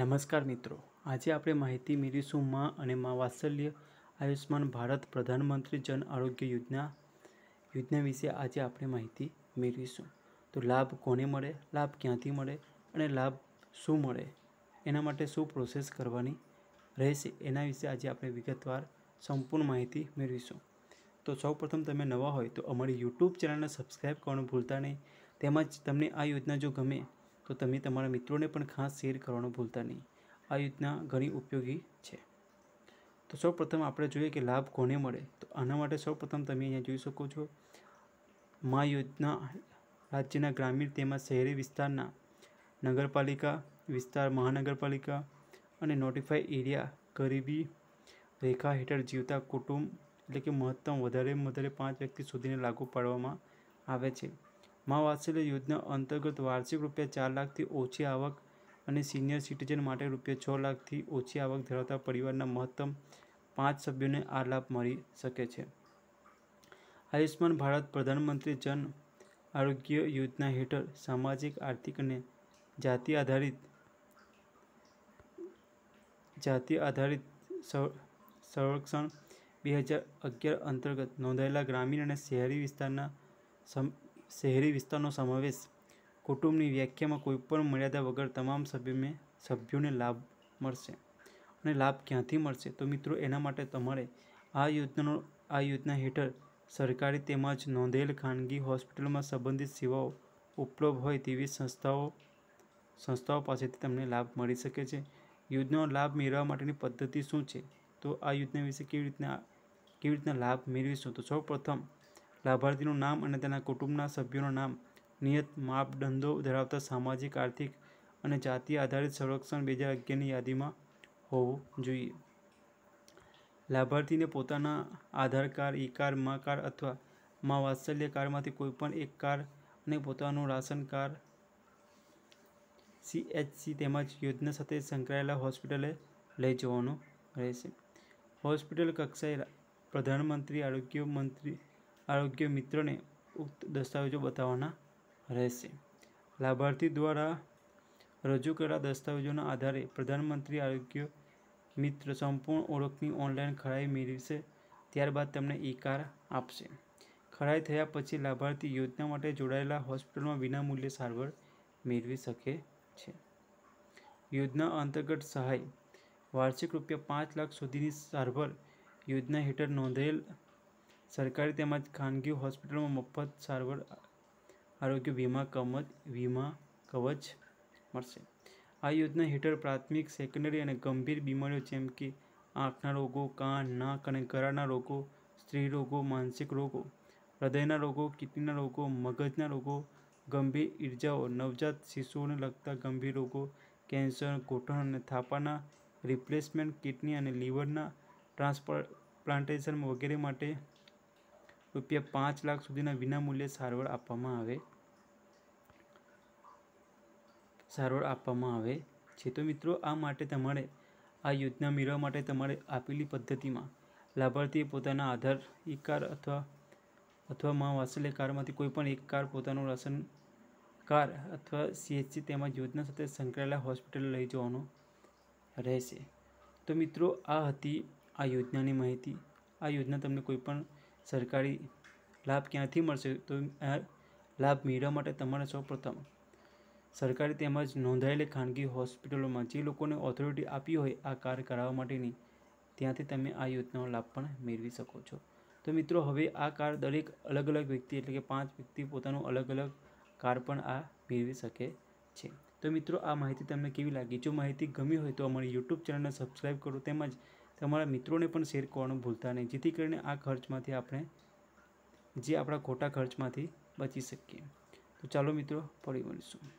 નમસ્કાર મિત્રો આજે આપણે માહિતી મેળવીશું માં અને માં વાત્સલ્ય આયુષ્માન ભારત પ્રધાનમંત્રી જન આરોગ્ય યોજના યોજના વિશે આજે આપણે માહિતી મેળવીશું તો લાભ કોને મળે લાભ ક્યાંથી મળે અને લાભ શું મળે એના માટે શું પ્રોસેસ કરવાની રહેશે એના વિશે આજે આપણે વિગતવાર સંપૂર્ણ માહિતી મેળવીશું તો સૌપ્રથમ તમે નવા હોય તો અમારી યુટ્યુબ ચેનલને સબસ્ક્રાઈબ કરવાનું ભૂલતા નહીં તેમજ તમને આ યોજના જો ગમે તો તમે તમારા મિત્રોને પણ ખાસ શેર કરવાનું ભૂલતા નહીં આ યોજના ઘણી ઉપયોગી છે તો સૌપ્રથમ આપણે જોઈએ કે લાભ કોને મળે તો આના માટે સૌપ્રથમ તમે અહીંયા જોઈ શકો છો મા યોજના રાજ્યના ગ્રામીણ તેમજ શહેરી વિસ્તારના નગરપાલિકા વિસ્તાર મહાનગરપાલિકા અને નોટિફાઈ એરિયા ગરીબી રેખા હેઠળ જીવતા કુટુંબ એટલે કે મહત્તમ વધારે વધારે પાંચ વ્યક્તિ સુધીને લાગુ પાડવામાં આવે છે મા વાત્સલ્ય યોજના અંતર્ગત વાર્ષિક રૂપિયા ચાર લાખથી ઓછી આવક અને સિનિયર સિટીઝન માટે રૂપિયા છ લાખથી ઓછી આવક ધરાવતા પરિવારના મહત્તમ પાંચ સભ્યોને આ લાભ મળી શકે છે આયુષ્યમાન ભારત પ્રધાનમંત્રી જન આરોગ્ય યોજના હેઠળ સામાજિક આર્થિક અને જાતિ આધારિત જાતિ આધારિત સંરક્ષણ બે હજાર અગિયાર અંતર્ગત નોંધાયેલા ગ્રામીણ અને શહેરી વિસ્તારના સમ શહેરી વિસ્તારનો સમાવેશ કુટુંબની વ્યાખ્યામાં કોઈપણ મર્યાદા વગર તમામ સભ્યને સભ્યોને લાભ મળશે અને લાભ ક્યાંથી મળશે તો મિત્રો એના માટે તમારે આ યોજનાનો આ યોજના હેઠળ સરકારી તેમજ નોંધેલ ખાનગી હોસ્પિટલમાં સંબંધિત સેવાઓ ઉપલબ્ધ હોય તેવી સંસ્થાઓ સંસ્થાઓ પાસેથી તમને લાભ મળી શકે છે યોજનાનો લાભ મેળવવા માટેની પદ્ધતિ શું છે તો આ યોજના વિશે કેવી રીતના કેવી રીતના લાભ મેળવીશું તો સૌપ્રથમ લાભાર્થીનું નામ અને તેના કુટુંબના સભ્યોનું નામ નિયત માપદંડો ધરાવતા સામાજિક આર્થિક અને જાતિ આધારિત સંરક્ષણ બે હજાર અગિયારની યાદીમાં હોવું જોઈએ લાભાર્થીને પોતાના Aadhaar card E card Maa card અથવા મા વાત્સલ્ય કાર્ડમાંથી કોઈપણ એક કાર અને પોતાનું રાશન કાર્ડ સીએચસી તેમજ યોજના સાથે સંકળાયેલા હોસ્પિટલે લઈ જવાનું રહેશે હોસ્પિટલ કક્ષાએ પ્રધાનમંત્રી આરોગ્ય મંત્રી આરોગ્ય મિત્રને ઉક્ત દસ્તાવેજો બતાવવાના રહેશે લાભાર્થી દ્વારા રજૂ કરેલા દસ્તાવેજોના આધારે પ્રધાનમંત્રી આરોગ્ય મિત્ર સંપૂર્ણ ઓળખની ઓનલાઈન ખરાઈ મેળવશે ત્યારબાદ તેમને ઈકાર આપશે ખરાઈ થયા પછી લાભાર્થી યોજના માટે જોડાયેલા હોસ્પિટલમાં વિનામૂલ્યે સારવાર મેળવી શકે છે યોજના અંતર્ગત સહાય વાર્ષિક રૂપિયા પાંચ લાખ સુધીની સારવાર યોજના હેઠળ નોંધાયેલ સરકારી તેમજ ખાનગી હોસ્પિટલમાં મફત સારવાર આરોગ્ય વીમા કમત વીમા કવચ મળશે આ યોજના હેઠળ પ્રાથમિક સેકન્ડરી અને ગંભીર બીમારીઓ જેમ કે આંખના રોગો કાન નાક અને ગળાના રોગો સ્ત્રી રોગો માનસિક રોગો હૃદયના રોગો કિડનીના રોગો મગજના રોગો ગંભીર ઈર્જાઓ નવજાત શિશુઓને લગતા ગંભીર રોગો કેન્સર ઘૂંટણ અને થાપાના રિપ્લેસમેન્ટ કિડની અને લીવરના ટ્રાન્સપ્લાન્ટેશન વગેરે માટે રૂપિયા પાંચ લાખ સુધીના વિનામૂલ્યે સારવાર આપવામાં આવે સારવાર આપવામાં આવે છે તો મિત્રો આ માટે તમારે આ યોજના મેળવવા માટે તમારે આપેલી પદ્ધતિમાં લાભાર્થીએ પોતાના આધાર ઈ અથવા અથવા મા કારમાંથી કાર્ડમાંથી કોઈપણ એક કાર પોતાનું રાશન કાર અથવા સીએચસી તેમજ યોજના સાથે સંકળાયેલા હોસ્પિટલ લઈ જવાનો રહેશે તો મિત્રો આ હતી આ યોજનાની માહિતી આ યોજના તમને કોઈપણ સરકારી લાભ ક્યાંથી મળશે તો આ લાભ મેળવવા માટે તમારે સૌપ્રથમ સરકારી તેમજ નોંધાયેલી ખાનગી હોસ્પિટલોમાં જે લોકોને ઓથોરિટી આપી હોય આ કાર્ય કરાવવા માટેની ત્યાંથી તમે આ યોજનાનો લાભ પણ મેળવી શકો છો તો મિત્રો હવે આ કાર્ડ દરેક અલગ અલગ વ્યક્તિ એટલે કે પાંચ વ્યક્તિ પોતાનું અલગ અલગ કાર્ડ પણ આ મેળવી શકે છે તો મિત્રો આ માહિતી તમને કેવી લાગી જો માહિતી ગમી હોય તો અમારી યુટ્યુબ ચેનલને સબસ્ક્રાઈબ કરો તેમજ તમારા મિત્રોને પણ શેર કરવાનું ભૂલતા નહીં જેથી કરીને આ ખર્ચમાંથી આપણે જે આપણા ખોટા ખર્ચમાંથી બચી શકીએ તો ચાલો મિત્રો ફરી મળીશું